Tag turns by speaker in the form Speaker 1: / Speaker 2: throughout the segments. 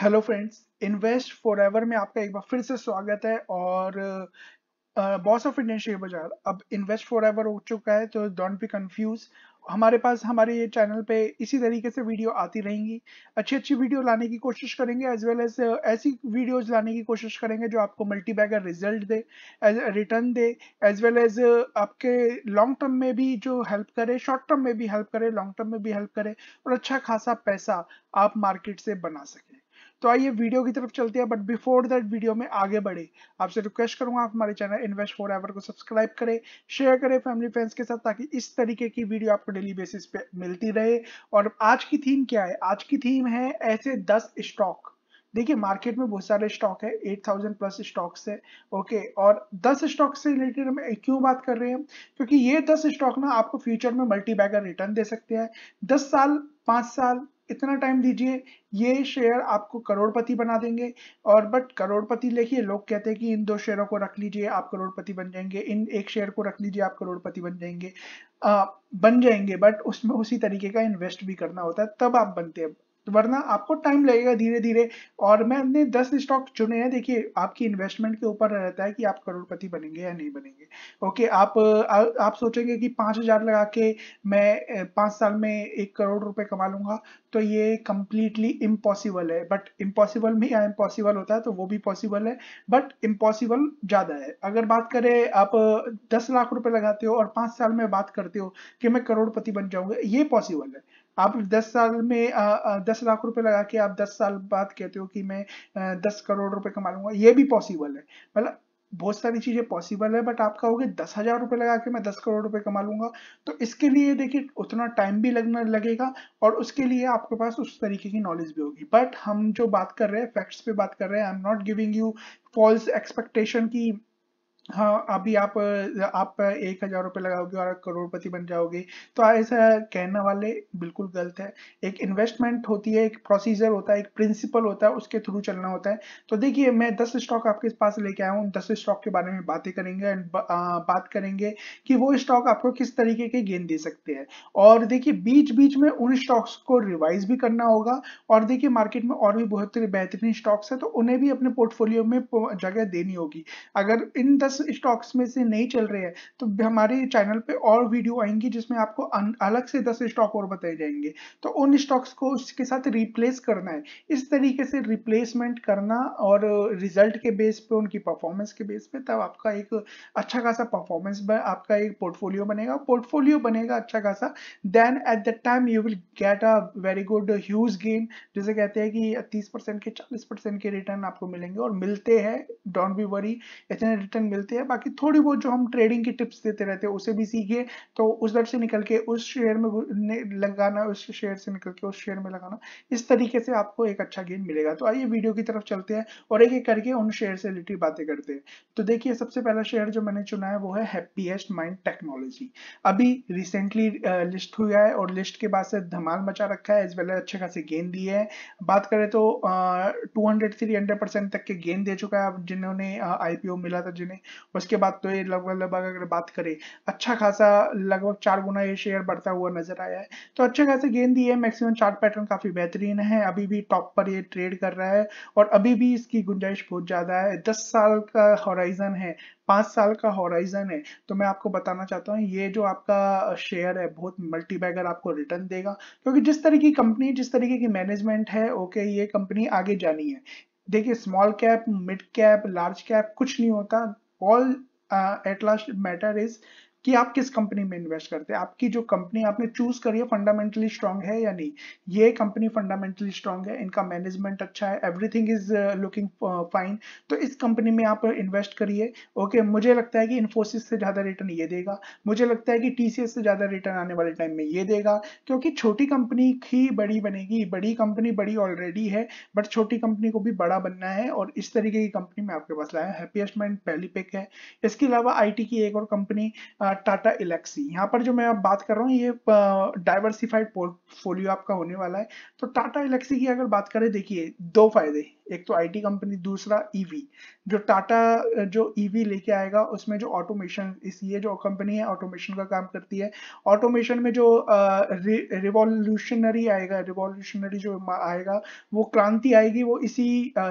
Speaker 1: hello friends invest for में आपका एक बार फिर से स्वागत है और बॉस ऑफ इंडियन शेयर बाजार अब इन्वेस्ट फॉर हो चुका है तो डोंट बी कंफ्यूज हमारे पास हमारे ये चैनल पे इसी तरीके से वीडियो आती रहेंगी अच्छी अच्छी वीडियो लाने की कोशिश करेंगे एज वेल एज ऐसी वीडियोज लाने की कोशिश करेंगे जो आपको मल्टी बैगर रिजल्ट दे रिटर्न दे एज वेल एज आपके लॉन्ग टर्म में भी जो हेल्प करे शॉर्ट टर्म में भी हेल्प करे लॉन्ग टर्म में भी हेल्प करे और अच्छा खासा पैसा आप मार्केट से बना सकें तो आइए वीडियो की तरफ चलते हैं बट बिफोर दैट वीडियो में आगे बढ़े आपसे रिक्वेस्ट करूंगा आप हमारे चैनल इन्वेस्ट फॉर एवर को सब्सक्राइब करें शेयर करें फैमिली फ्रेंड्स के साथ ताकि इस तरीके की वीडियो आपको डेली बेसिस पे मिलती रहे और आज की थीम क्या है आज की थीम है ऐसे दस स्टॉक देखिए मार्केट में बहुत सारे स्टॉक है 8000 प्लस स्टॉक्स है ओके और 10 स्टॉक से रिलेटेड हम क्यों बात कर रहे हैं क्योंकि ये 10 स्टॉक ना आपको फ्यूचर में मल्टी बैगर रिटर्न दे सकते हैं 10 साल 5 साल इतना टाइम दीजिए ये शेयर आपको करोड़पति बना देंगे और बट करोड़पति देखिए लोग कहते हैं कि इन दो शेयरों को रख लीजिए आप करोड़पति बन जाएंगे इन एक शेयर को रख लीजिए आप करोड़पति बन जाएंगे आ, बन जाएंगे बट उसमें उसी तरीके का इन्वेस्ट भी करना होता है तब आप बनते हैं तो वरना आपको टाइम लगेगा धीरे धीरे और मैंने दस स्टॉक चुने हैं देखिए आपकी इन्वेस्टमेंट के ऊपर रहता है कि आप करोड़पति बनेंगे या नहीं बनेंगे ओके आप आ, आप सोचेंगे कि पाँच हजार लगा के मैं पाँच साल में एक करोड़ रुपए कमा लूंगा तो ये कंप्लीटली इम्पॉसिबल है बट इम्पॉसिबल में या इम्पॉसिबल होता है तो वो भी पॉसिबल है बट इम्पॉसिबल ज़्यादा है अगर बात करें आप दस लाख रुपए लगाते हो और पांच साल में बात करते हो कि मैं करोड़पति बन जाऊंगा ये पॉसिबल है आप 10 साल में आ, आ, 10 लाख रुपए लगा के आप 10 साल बाद कहते हो कि मैं आ, 10 करोड़ रुपए कमा लूंगा ये भी पॉसिबल है मतलब बहुत सारी चीजें पॉसिबल है बट आप कहोगे दस हजार रुपये लगा के मैं दस करोड़ रुपए कमा लूंगा तो इसके लिए देखिए उतना टाइम भी लगना लगेगा और उसके लिए आपके पास उस तरीके की नॉलेज भी होगी बट हम जो बात कर रहे हैं फैक्ट्स पे बात कर रहे हैं I am not giving you false expectation की हाँ अभी आप आप एक हजार रुपये लगाओगे और करोड़पति बन जाओगे तो ऐसा कहना वाले बिल्कुल गलत है एक इन्वेस्टमेंट होती है एक प्रोसीजर होता है एक प्रिंसिपल होता है उसके थ्रू चलना होता है तो देखिए मैं दस स्टॉक आपके पास लेके आया हूँ दस स्टॉक के बारे में बातें करेंगे एंड बात करेंगे कि वो स्टॉक आपको किस तरीके के गेन दे सकते हैं और देखिए बीच बीच में उन स्टॉक्स को रिवाइज भी करना होगा और देखिए मार्केट में और भी बहुत बेहतरीन स्टॉक्स है तो उन्हें भी अपने पोर्टफोलियो में जगह देनी होगी अगर इन दस स्टॉक्स में से नहीं चल रहे हैं तो हमारे चैनल पे और वीडियो आएंगी जिसमें आपको अलग से दस स्टॉक और बताए जाएंगे तो उन स्टॉक्स को उसके साथ रिप्लेस करना है इस तरीके से रिप्लेसमेंट करना और रिजल्ट के बेस पे उनकी परफॉर्मेंस के बेस पे तब आपका एक अच्छा खासा परफॉर्मेंस आपका एक पोर्टफोलियो बनेगा पोर्टफोलियो बनेगा अच्छा खासा then at the time you will get a very good huge gain जैसे कहते हैं कि तीस के चालीस के रिटर्न आपको मिलेंगे और मिलते हैं डोंट बी वरी इतने रिटर्न मिलते मिलती है बाकी थोड़ी बहुत जो हम ट्रेडिंग की टिप्स देते रहते हैं उसे भी सीखिए तो उस दर से निकल के उस शेयर में लगाना उस शेयर से निकल के उस शेयर में लगाना इस तरीके से आपको एक अच्छा गेन मिलेगा तो आइए वीडियो की तरफ चलते हैं और एक एक करके उन शेयर से रिलेटेड बातें करते हैं तो देखिए सबसे पहला शेयर जो मैंने चुना है वो है हैप्पीएस्ट माइंड टेक्नोलॉजी अभी रिसेंटली लिस्ट हुआ है और लिस्ट के बाद से धमाल मचा रखा है एज वेल अच्छे खासे गेन दिए हैं बात करें तो two hundred three hundred percent तक के गेन दे चुका है जिन्होंने आईपीओ मिला था जिन्हें उसके बाद तो ये लगभग लगभग अगर बात करें अच्छा खासा लगभग चार गुना ये शेयर बढ़ता हुआ नजर आया है तो अच्छे खास गेंद दी है मैक्सिमम चार्ट पैटर्न काफी बेहतरीन है अभी भी टॉप पर ये ट्रेड कर रहा है और अभी भी इसकी गुंजाइश बहुत ज्यादा है दस साल का हॉराइजन है पांच साल का हॉराइजन है तो मैं आपको बताना चाहता हूँ ये जो आपका शेयर है बहुत मल्टी बैगर आपको रिटर्न देगा क्योंकि जिस तरह की कंपनी जिस तरीके की मैनेजमेंट है ओके ये कंपनी आगे जानी है देखिए small cap mid cap large cap कुछ नहीं होता all uh, at last matter is कि आप किस कंपनी में इन्वेस्ट करते हैं आपकी जो कंपनी आपने चूज करी है फंडामेंटली स्ट्रांग है या नहीं ये कंपनी फंडामेंटली स्ट्रांग है इनका मैनेजमेंट अच्छा है एवरीथिंग इज लुकिंग फाइन तो इस कंपनी में आप इन्वेस्ट करिए ओके okay, मुझे लगता है कि इन्फोसिस से ज़्यादा रिटर्न ये देगा मुझे लगता है कि टी से ज़्यादा रिटर्न आने वाले टाइम में ये देगा क्योंकि छोटी कंपनी ही बड़ी बनेगी बड़ी कंपनी बड़ी ऑलरेडी है बट छोटी कंपनी को भी बड़ा बनना है और इस तरीके की कंपनी में आपके पास लाया हैप्पीएस्ट माइंड पहली पिक है इसके अलावा आई की एक और कंपनी टाटा इलेक्सी यहाँ पर जो मैं अब बात कर रहा हूँ ये डाइवर्सिफाइड पोर्टफोलियो आपका होने वाला है तो टाटा इलेक्सी की अगर बात करें देखिए दो फायदे एक तो आईटी कंपनी दूसरा ईवी e जो टाटा जो ईवी e लेके आएगा उसमें जो ऑटोमेशन इस ये जो कंपनी है ऑटोमेशन का काम करती है ऑटोमेशन में जो रिवॉल्यूशनरी आएगा रिवॉल्यूशनरी जो आएगा वो क्रांति आएगी वो इसी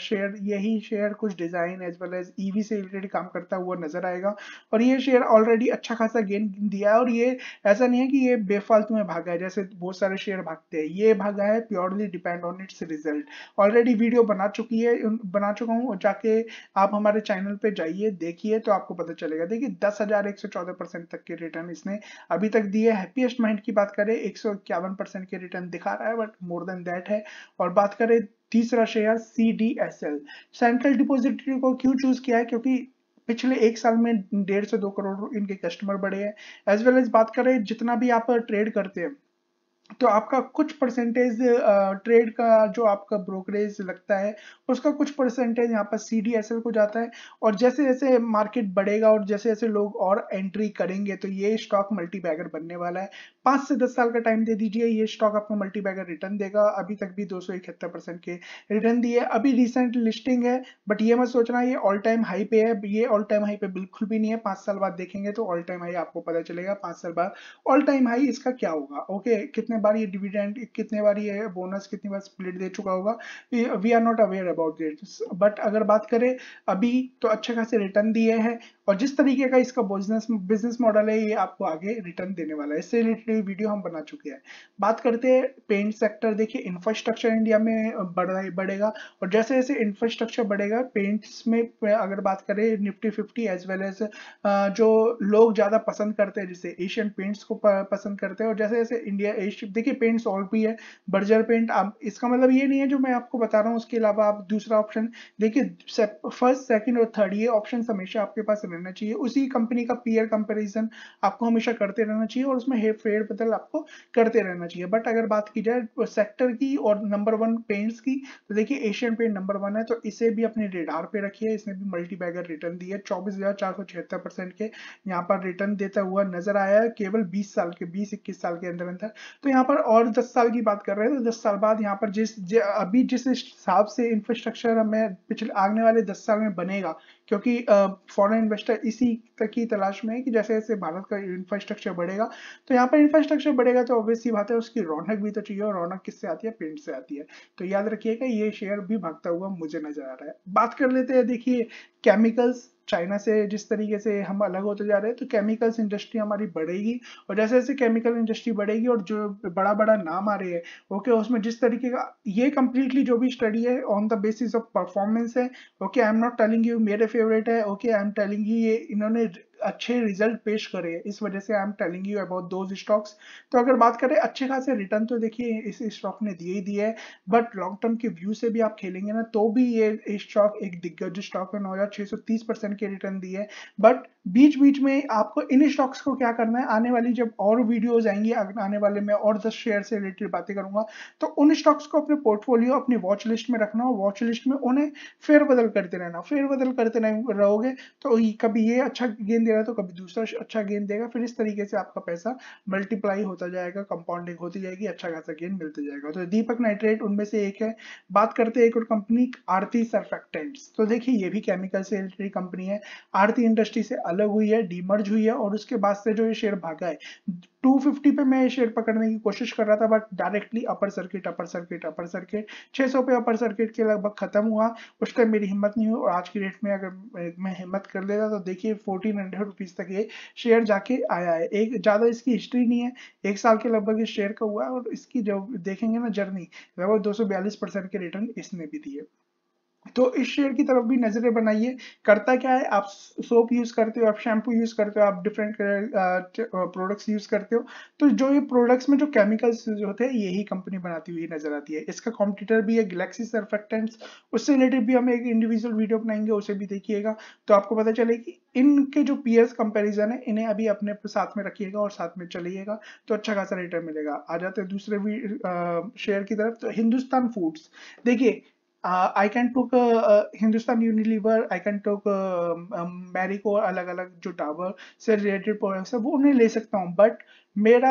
Speaker 1: शेयर यही शेयर कुछ design as well as EV से रिलेटेड काम करता हुआ नजर आएगा और ये शेयर ऑलरेडी अच्छा खासा गेन दिया है और ये ऐसा नहीं है कि ये बेफालतू में भागा है जैसे बहुत सारे शेयर भागते हैं ये भागा है purely depend on its result already video बना चुकी है बना चुका हूँ जाके आप हमारे चैनल पे जाइए देखिए तो आपको पता चलेगा देखिए दस हजार एक सौ चौदह परसेंट तक के रिटर्न इसने अभी तक दिए हैप्पीएस्ट माइंड की बात करें एक सौ इक्यावन परसेंट के रिटर्न दिखा रहा है बट मोर देन दैट है और बात करें तीसरा share C D S L central depository को क्यों चूज किया है क्योंकि पिछले एक साल में डेढ़ से दो करोड़ इनके कस्टमर बढ़े हैं एज वेल एज बात करें जितना भी आप ट्रेड करते हैं तो आपका कुछ परसेंटेज ट्रेड का जो आपका ब्रोकरेज लगता है उसका कुछ परसेंटेज यहाँ पर सी डी एस एल को जाता है और जैसे जैसे मार्केट बढ़ेगा और जैसे जैसे लोग और एंट्री करेंगे तो ये स्टॉक मल्टी बैगर बनने वाला है पाँच से दस साल का टाइम दे दीजिए ये स्टॉक आपको मल्टी बैगर रिटर्न देगा अभी तक भी दो परसेंट के रिटर्न दिए अभी रिसेंट लिस्टिंग है बट ये सोच रहा ये ऑल टाइम हाई पे है ये ऑल टाइम हाई पे बिल्कुल भी नहीं है पाँच साल बाद देखेंगे तो ऑल टाइम हाई आपको पता चलेगा पाँच साल बाद ऑल टाइम हाई इसका क्या होगा ओके कितने कितने बार ये डिविडेंड कितने बार ये बोनस कितनी बार स्प्लिट दे चुका होगा we are not aware about that but अगर बात करें अभी तो अच्छे खासे रिटर्न दिए हैं और जिस तरीके का इसका बिजनेस बिजनेस मॉडल है ये आपको आगे रिटर्न देने वाला है इससे रिलेटेड वीडियो हम बना चुके हैं बात करते हैं पेंट सेक्टर देखिए इंफ्रास्ट्रक्चर इंडिया में बढ़ बढ़ेगा और जैसे जैसे इंफ्रास्ट्रक्चर बढ़ेगा पेंट्स में अगर बात करें Nifty fifty as well as जो लोग ज़्यादा पसंद करते हैं जैसे एशियन पेंट्स को पसंद करते हैं और जैसे जैसे इंडिया एशियन देखिए पेंट्स और भी है बर्जर पेंट आप इसका मतलब ये नहीं है जो मैं आपको बता रहा हूँ उसके अलावा आप दूसरा ऑप्शन देखिए फर्स्ट सेकेंड और थर्ड ये ऑप्शन हमेशा आपके पास रहना चाहिए उसी कंपनी का पीयर कंपैरिजन आपको हमेशा करते रहना चाहिए और उसमें हेर बदल आपको करते रहना चाहिए बट अगर बात की जाए सेक्टर की और नंबर वन पेंट्स की तो देखिए एशियन पेंट नंबर वन है तो इसे भी अपने रेडार पे रखिए इसने भी मल्टी बैगर रिटर्न दी है चौबीस के यहाँ पर रिटर्न देता हुआ नजर आया है केवल बीस साल के बीस इक्कीस साल के अंदर अंदर तो यहाँ पर और दस साल की बात कर रहे हैं तो दस साल बाद यहाँ पर जिस अभी जिस हिसाब से इंफ्रास्ट्रक्चर हमें पिछले आने वाले दस साल में बनेगा क्योंकि फॉरेन इन्वेस्टर इसी की तलाश में है कि जैसे जैसे भारत का इंफ्रास्ट्रक्चर बढ़ेगा तो यहाँ पर इंफ्रास्ट्रक्चर बढ़ेगा तो ऑब्वियसली बात है उसकी रौनक भी तो चाहिए और रौनक किससे आती है पेंट से आती है तो याद रखिएगा ये शेयर भी भागता हुआ मुझे नजर आ रहा है बात कर लेते हैं देखिए केमिकल्स चाइना से जिस तरीके से हम अलग होते जा रहे हैं तो केमिकल्स इंडस्ट्री हमारी बढ़ेगी और जैसे जैसे केमिकल इंडस्ट्री बढ़ेगी और जो बड़ा बड़ा नाम आ रहे हैं ओके उसमें जिस तरीके का ये कम्प्लीटली जो भी स्टडी है on the basis of performance है okay I am not telling you मेरे फेवरेट है okay I am telling you ये इन्होंने अच्छे रिजल्ट पेश करे इस वजह से I am telling you about those stocks तो अगर बात करें अच्छे खासे रिटर्न तो देखिए इस स्टॉक ने दिए ही दिए है बट लॉन्ग टर्म के व्यू से भी आप खेलेंगे ना तो भी ये स्टॉक एक दिग्गज स्टॉक है नौ हजार छह सौ तीस परसेंट के रिटर्न दिए बट बीच बीच में आपको इन स्टॉक्स को क्या करना है आने वाली जब और वीडियोज आएंगी आने वाले में और दस शेयर से रिलेटेड बातें करूंगा तो उन स्टॉक्स को अपने पोर्टफोलियो अपनी वॉच लिस्ट में रखना वॉच लिस्ट में उन्हें फेरबदल करते रहना फेरबदल करते रहोगे तो कभी ये अच्छा गेंद दे रहा है तो कभी दूसरा अच्छा गेन देगा फिर इस तरीके से आपका पैसा मल्टीप्लाई होता जाएगा कंपाउंडिंग होती जाएगी अच्छा खासा गेन मिलता जाएगा तो दीपक नाइट्रेट उनमें से एक है बात करते हैं एक और कंपनी आरती सरफेक्टेंट्स तो देखिए ये भी केमिकल से रिलेटेड कंपनी है आरती इंडस्ट्री से अलग हुई है डीमर्ज हुई है और उसके बाद से जो ये शेयर भागा है 250 पे मैं शेयर पकड़ने की कोशिश कर रहा था but directly upper circuit upper circuit upper circuit 600 पे अपर सर्किट के लगभग खत्म हुआ उस टाइम मेरी हिम्मत नहीं हुई और आज की डेट में अगर मैं हिम्मत कर लेता तो देखिए फोर्टीन हंड्रेड रुपीज तक ये शेयर जाके आया है एक ज़्यादा इसकी हिस्ट्री नहीं है एक साल के लगभग इस शेयर का हुआ है और इसकी जब देखेंगे ना जर्नी लगभग दो के रिटर्न इसने भी दिए तो इस शेयर की तरफ भी नजरें बनाइए करता क्या है आप सोप यूज करते हो आप शैम्पू यूज करते हो आप डिफरेंट प्रोडक्ट्स यूज करते हो तो जो ये प्रोडक्ट्स में जो केमिकल्स यूज होते हैं यही कंपनी बनाती हुई नजर आती है इसका कॉम्पिटिटर भी है गलेक्सी सर्फेक्टेंट्स उससे रिलेटेड भी हम एक इंडिविजुअल वीडियो बनाएंगे उसे भी देखिएगा तो आपको पता चले कि इनके जो पीएस कंपेरिजन है इन्हें अभी अपने साथ में रखिएगा और साथ में चलिएगा तो अच्छा खासा रिटर्न मिलेगा आ जाते हैं दूसरे शेयर की तरफ तो हिंदुस्तान फूड्स देखिए Uh, I can took Hindustan can I can took Marico अलग अलग जो टावर से रिलेटेड प्रोडक्ट्स है वो उन्हें ले सकता हूँ बट मेरा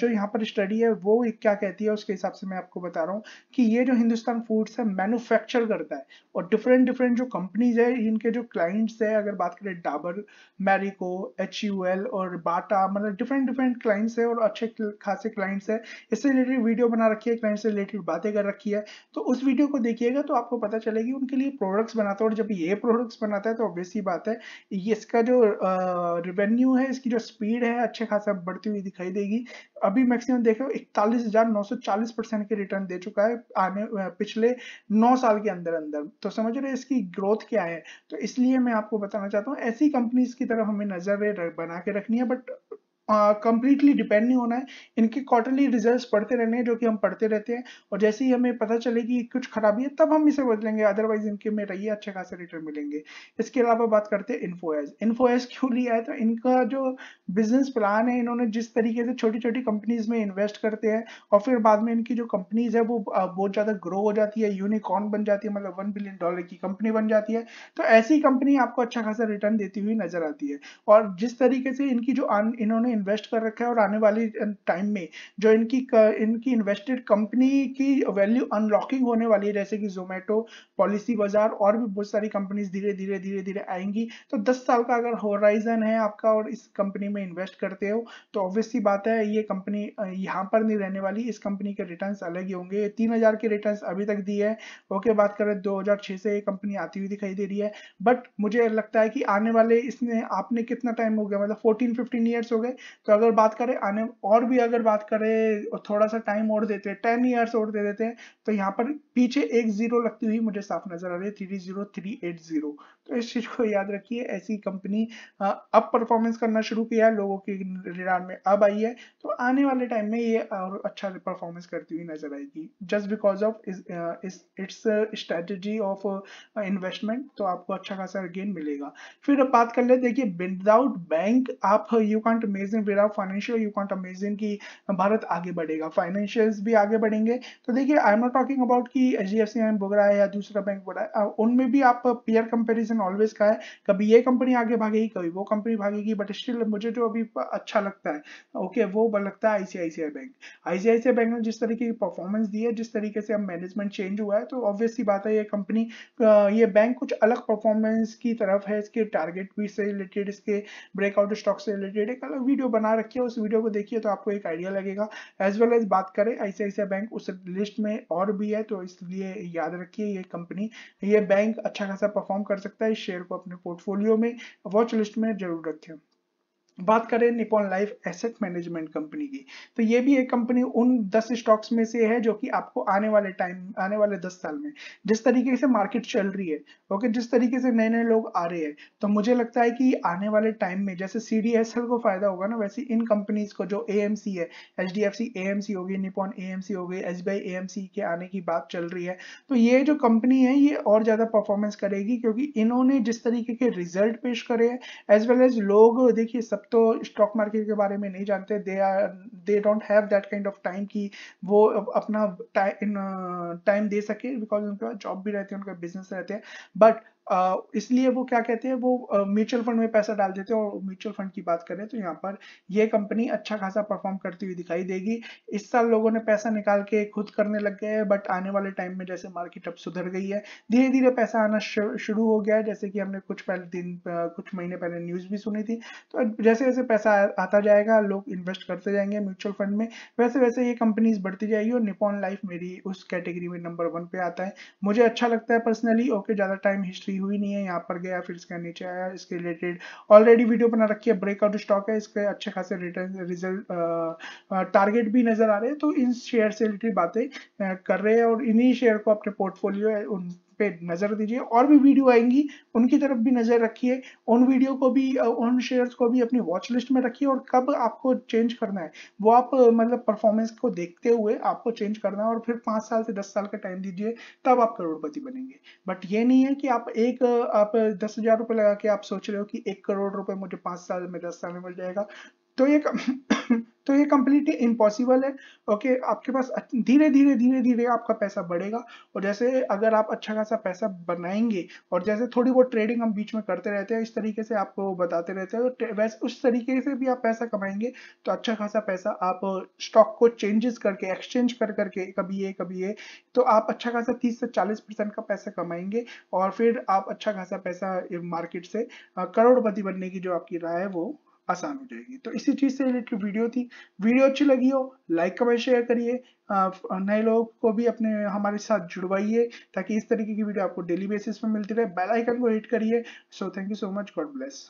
Speaker 1: जो यहाँ पर स्टडी है वो क्या कहती है उसके हिसाब से मैं आपको बता रहा हूँ कि ये जो हिंदुस्तान फूड्स है मैन्युफैक्चर करता है और डिफरेंट डिफरेंट जो कंपनीज है इनके जो क्लाइंट्स है अगर बात करें डाबर मैरिको एच और बाटा मतलब डिफरेंट डिफरेंट क्लाइंट्स है और अच्छे खासे क्लाइंट्स है इससे रिलेटेड वीडियो बना रखी है क्लाइंट से रिलेटेड बातें कर रखी है तो उस वीडियो को देखिएगा तो आपको पता चलेगी उनके लिए प्रोडक्ट्स बनाता है और जब ये प्रोडक्ट्स बनाता है तो ऑब्वियसली बात है इसका जो रिवेन्यू है इसकी जो स्पीड है अच्छे खासा बढ़ती हुई दिखाई देगी अभी मैक्सिमम देखे इकतालीस हजार नौ सौ चालीस परसेंट के रिटर्न दे चुका है आने पिछले नौ साल के अंदर अंदर तो समझ रहे इसकी ग्रोथ क्या है तो इसलिए मैं आपको बताना चाहता हूँ ऐसी कंपनीज की तरफ हमें नजर बना के रखनी है बट कंप्लीटली डिपेंड नहीं होना है इनके क्वार्टरली रिजल्ट्स पढ़ते रहने हैं जो कि हम पढ़ते रहते हैं और जैसे ही हमें पता चलेगी कुछ खराबी है तब हम इसे बदलेंगे अदरवाइज इनके में रहिए अच्छे खासे रिटर्न मिलेंगे इसके अलावा बात करते हैं इन्फोएस इन्फोएस क्यों लिया है तो इनका जो बिजनेस प्लान है इन्होंने जिस तरीके से छोटी छोटी कंपनीज में इन्वेस्ट करते हैं और फिर बाद में इनकी जो कंपनीज है वो बहुत ज़्यादा ग्रो हो जाती है यूनिकॉर्न बन जाती है मतलब वन बिलियन डॉलर की कंपनी बन जाती है तो ऐसी कंपनी आपको अच्छा खासा रिटर्न देती हुई नजर आती है और जिस तरीके से इनकी जो इन्होंने इन्वेस्ट कर रखा है और आने वाली टाइम अं, में जो इनकी इनकी इन्वेस्टेड कंपनी की वैल्यू अनलॉकिंग होने वाली है जैसे कि जोमेटो पॉलिसी बाजार और भी बहुत सारी कंपनीज धीरे धीरे धीरे धीरे आएंगी तो दस साल का अगर होराइजन है आपका और इस कंपनी में इन्वेस्ट करते हो तो ऑब्वियसली बात है ये कंपनी यहाँ पर नहीं रहने वाली इस कंपनी के रिटर्न अलग ही होंगे तीन के रिटर्न अभी तक दिए है ओके बात करें दो से ये कंपनी आती हुई दिखाई दे रही है बट मुझे लगता है कि आने वाले इसमें आपने कितना टाइम हो गया मतलब 14 15 इयर्स हो गए तो अगर बात करें आने और भी अगर बात करें थोड़ा सा टाइम और देते हैं टेन ईयर्स और दे देते हैं तो यहाँ पर पीछे एक जीरो लगती हुई मुझे साफ नजर आ रही है three zero three eight zero तो इस चीज को याद रखिए ऐसी कंपनी अब परफॉर्मेंस करना शुरू किया है लोगों के रिडार में अब आई है तो आने वाले टाइम में ये और अच्छा परफॉर्मेंस करती हुई नजर आएगी just because of its strategy of investment तो आपको अच्छा खासा गेन मिलेगा फिर बात कर ले देखिए विदाउट बैंक आप you can't amazing without financial you can't amazing की भारत आगे बढ़ेगा फाइनेंशियल भी आगे बढ़ेंगे तो देखिए I am not talking about की H D F C bank बुगड़ा है या दूसरा बैंक बुरा है उनमें भी आप पियर कंपेरिजन कंपटीशन ऑलवेज का है कभी ये कंपनी आगे भागेगी कभी वो कंपनी भागेगी बट स्टिल मुझे जो तो अभी अच्छा लगता है ओके okay, वो लगता है आईसीआईसीआई बैंक आईसीआईसीआई बैंक ने जिस तरीके की परफॉर्मेंस दी है जिस तरीके से अब मैनेजमेंट चेंज हुआ है तो ऑब्वियसली बात है ये कंपनी ये बैंक कुछ अलग परफॉर्मेंस की तरफ है इसके टारगेट भी से रिलेटेड इसके ब्रेकआउट स्टॉक से रिलेटेड एक अलग वीडियो बना रखी है उस वीडियो को देखिए तो आपको एक आइडिया लगेगा एज वेल एज बात करें आईसीआईसीआई बैंक उस लिस्ट में और भी है तो इसलिए याद रखिए ये कंपनी ये बैंक अच्छा खासा परफॉर्म कर सकता है इस शेयर को अपने पोर्टफोलियो में वॉच लिस्ट में जरूर रखें बात करें Nippon life asset management company की तो ये भी एक कंपनी उन दस स्टॉक्स में से है जो कि आपको आने वाले टाइम आने वाले दस साल में जिस तरीके से मार्केट चल रही है ओके जिस तरीके से नए नए लोग आ रहे हैं तो मुझे लगता है कि आने वाले टाइम में जैसे सी को फायदा होगा ना वैसे इन कंपनीज को जो ए है H D F C A M हो गई निपोन ए एम हो गई एस बी आई के आने की बात चल रही है तो ये जो कंपनी है ये और ज्यादा परफॉर्मेंस करेगी क्योंकि इन्होंने जिस तरीके के रिजल्ट पेश करे हैं एज वेल एज लोग देखिए सब तो स्टॉक मार्केट के बारे में नहीं जानते they are they don't have that kind of time कि वो अपना टाइम दे सके बिकॉज उनके पास जॉब भी रहती है उनका बिजनेस रहते हैं बट इसलिए वो क्या कहते हैं वो म्यूचुअल फंड में पैसा डाल देते हैं और म्यूचुअल फंड की बात करें तो यहाँ पर ये कंपनी अच्छा खासा परफॉर्म करती हुई दिखाई देगी इस साल लोगों ने पैसा निकाल के खुद करने लग गए बट आने वाले टाइम में जैसे मार्केट अब सुधर गई है धीरे धीरे पैसा आना शुरू हो गया है जैसे कि हमने कुछ पहले दिन कुछ महीने पहले न्यूज भी सुनी थी तो जैसे जैसे पैसा आता जाएगा लोग इन्वेस्ट करते जाएंगे म्यूचुअल फंड में वैसे वैसे ये कंपनीज बढ़ती जाएगी और निपॉन लाइफ मेरी उस कैटेगरी में नंबर वन पे आता है मुझे अच्छा लगता है पर्सनली ओके ज्यादा टाइम हिस्ट्री हुई नहीं है यहाँ पर गया फिर इसका नीचे आया इसके रिलेटेड ऑलरेडी वीडियो बना रखी है ब्रेकआउट स्टॉक है इसके अच्छे खासे रिटर्न रिजल्ट टारगेट भी नजर आ रहे हैं तो इन शेयर से रिलेटेड बातें कर रहे हैं और इन्हीं शेयर को अपने पोर्टफोलियो उन पे नज़र दीजिए और भी वीडियो आएंगी उनकी तरफ भी नज़र रखिए उन वीडियो को भी उन शेयर्स को भी अपनी वॉच लिस्ट में रखिए और कब आपको चेंज करना है वो आप मतलब परफॉर्मेंस को देखते हुए आपको चेंज करना है और फिर पांच साल से दस साल का टाइम दीजिए तब आप करोड़पति बनेंगे बट ये नहीं है कि आप एक आप दस हज़ार रुपए लगा के आप सोच रहे हो कि एक करोड़ रुपए मुझे पांच साल में दस साल में मिल जाएगा तो ये तो ये कम्प्लीटली इम्पॉसिबल है ओके okay, आपके पास धीरे धीरे धीरे धीरे आपका पैसा बढ़ेगा और जैसे अगर आप अच्छा खासा पैसा बनाएंगे और जैसे थोड़ी बहुत ट्रेडिंग हम बीच में करते रहते हैं इस तरीके से आपको बताते रहते हैं तो वैसे उस तरीके से भी आप पैसा कमाएंगे तो अच्छा खासा पैसा आप स्टॉक को चेंजेस करके एक्सचेंज कर करके कभी ये कभी ये तो आप अच्छा खासा तीस से चालीस परसेंट का पैसा कमाएंगे और फिर आप अच्छा खासा पैसा मार्केट से करोड़पति बनने की जो आपकी राय है वो आसान हो जाएगी तो इसी चीज से रिलेटेड वीडियो थी वीडियो अच्छी लगी हो लाइक कमेंट शेयर करिए नए लोगों को भी अपने हमारे साथ जुड़वाइए ताकि इस तरीके की वीडियो आपको डेली बेसिस पर मिलती रहे बेल आइकन को हिट करिए so thank you so much God bless